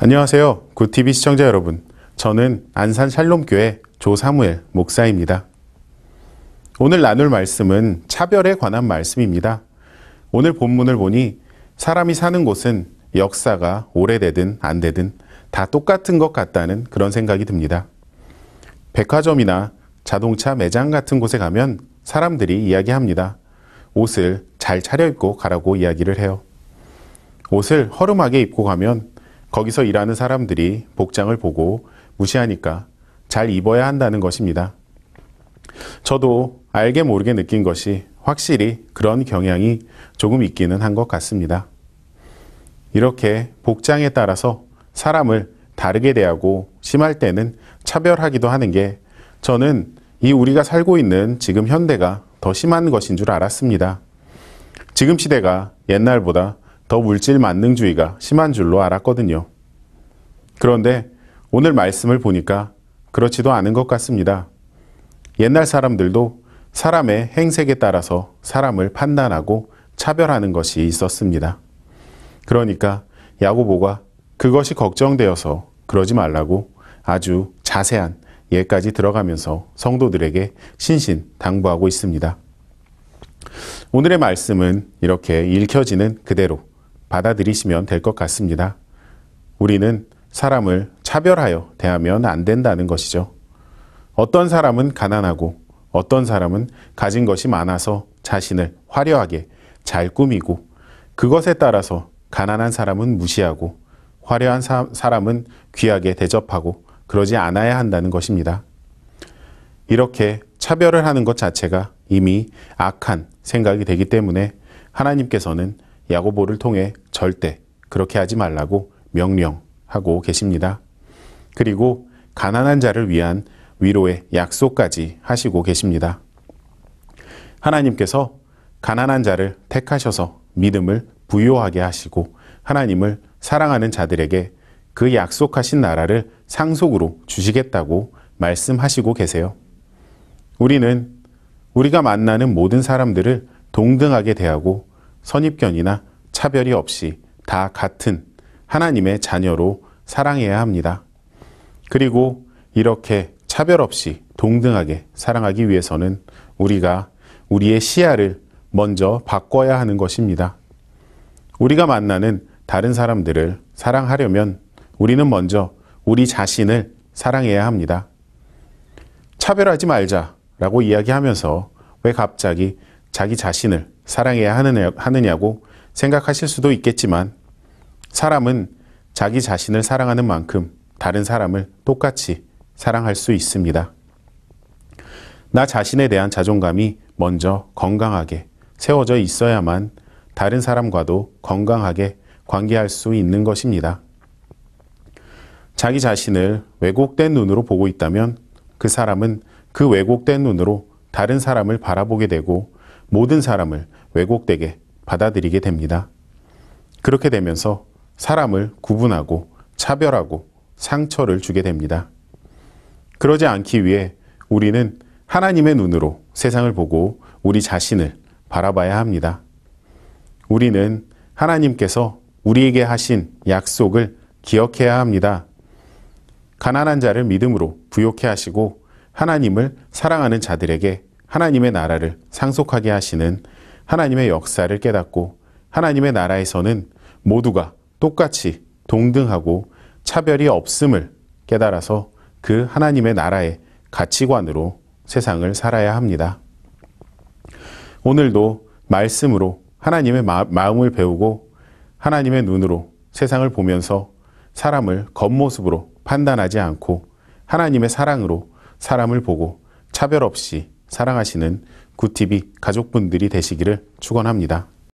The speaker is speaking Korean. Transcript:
안녕하세요. 구TV 시청자 여러분. 저는 안산 샬롬교회 조사무엘 목사입니다. 오늘 나눌 말씀은 차별에 관한 말씀입니다. 오늘 본문을 보니 사람이 사는 곳은 역사가 오래되든 안 되든 다 똑같은 것 같다는 그런 생각이 듭니다. 백화점이나 자동차 매장 같은 곳에 가면 사람들이 이야기합니다. 옷을 잘 차려입고 가라고 이야기를 해요. 옷을 허름하게 입고 가면 거기서 일하는 사람들이 복장을 보고 무시하니까 잘 입어야 한다는 것입니다. 저도 알게 모르게 느낀 것이 확실히 그런 경향이 조금 있기는 한 것 같습니다. 이렇게 복장에 따라서 사람을 다르게 대하고 심할 때는 차별하기도 하는 게 저는 이 우리가 살고 있는 지금 현대가 더 심한 것인 줄 알았습니다. 지금 시대가 옛날보다 더 물질 만능주의가 심한 줄로 알았거든요. 그런데 오늘 말씀을 보니까 그렇지도 않은 것 같습니다. 옛날 사람들도 사람의 행색에 따라서 사람을 판단하고 차별하는 것이 있었습니다. 그러니까 야구보가 그것이 걱정되어서 그러지 말라고 아주 자세한 예까지 들어가면서 성도들에게 신신 당부하고 있습니다. 오늘의 말씀은 이렇게 읽혀지는 그대로 받아들이시면 될 것 같습니다. 우리는 사람을 차별하여 대하면 안 된다는 것이죠. 어떤 사람은 가난하고 어떤 사람은 가진 것이 많아서 자신을 화려하게 잘 꾸미고 그것에 따라서 가난한 사람은 무시하고 화려한 사, 사람은 귀하게 대접하고 그러지 않아야 한다는 것입니다. 이렇게 차별을 하는 것 자체가 이미 악한 생각이 되기 때문에 하나님께서는 야고보를 통해 절대 그렇게 하지 말라고 명령하고 계십니다. 그리고 가난한 자를 위한 위로의 약속까지 하시고 계십니다. 하나님께서 가난한 자를 택하셔서 믿음을 부유하게 하시고 하나님을 사랑하는 자들에게 그 약속하신 나라를 상속으로 주시겠다고 말씀하시고 계세요. 우리는 우리가 만나는 모든 사람들을 동등하게 대하고 선입견이나 차별이 없이 다 같은 하나님의 자녀로 사랑해야 합니다. 그리고 이렇게 차별 없이 동등하게 사랑하기 위해서는 우리가 우리의 시야를 먼저 바꿔야 하는 것입니다. 우리가 만나는 다른 사람들을 사랑하려면 우리는 먼저 우리 자신을 사랑해야 합니다. 차별하지 말자라고 이야기하면서 왜 갑자기 자기 자신을 사랑해야 하느냐고 생각하실 수도 있겠지만 사람은 자기 자신을 사랑하는 만큼 다른 사람을 똑같이 사랑할 수 있습니다. 나 자신에 대한 자존감이 먼저 건강하게 세워져 있어야만 다른 사람과도 건강하게 관계할 수 있는 것입니다. 자기 자신을 왜곡된 눈으로 보고 있다면 그 사람은 그 왜곡된 눈으로 다른 사람을 바라보게 되고 모든 사람을 왜곡되게 받아들이게 됩니다. 그렇게 되면서 사람을 구분하고 차별하고 상처를 주게 됩니다. 그러지 않기 위해 우리는 하나님의 눈으로 세상을 보고 우리 자신을 바라봐야 합니다. 우리는 하나님께서 우리에게 하신 약속을 기억해야 합니다. 가난한 자를 믿음으로 부욕해 하시고 하나님을 사랑하는 자들에게 하나님의 나라를 상속하게 하시는 하나님의 역사를 깨닫고 하나님의 나라에서는 모두가 똑같이 동등하고 차별이 없음을 깨달아서 그 하나님의 나라의 가치관으로 세상을 살아야 합니다. 오늘도 말씀으로 하나님의 마음을 배우고 하나님의 눈으로 세상을 보면서 사람을 겉모습으로 판단하지 않고 하나님의 사랑으로 사람을 보고 차별 없이 사랑하시는 구 t v 가족분들이 되시기를 축원합니다.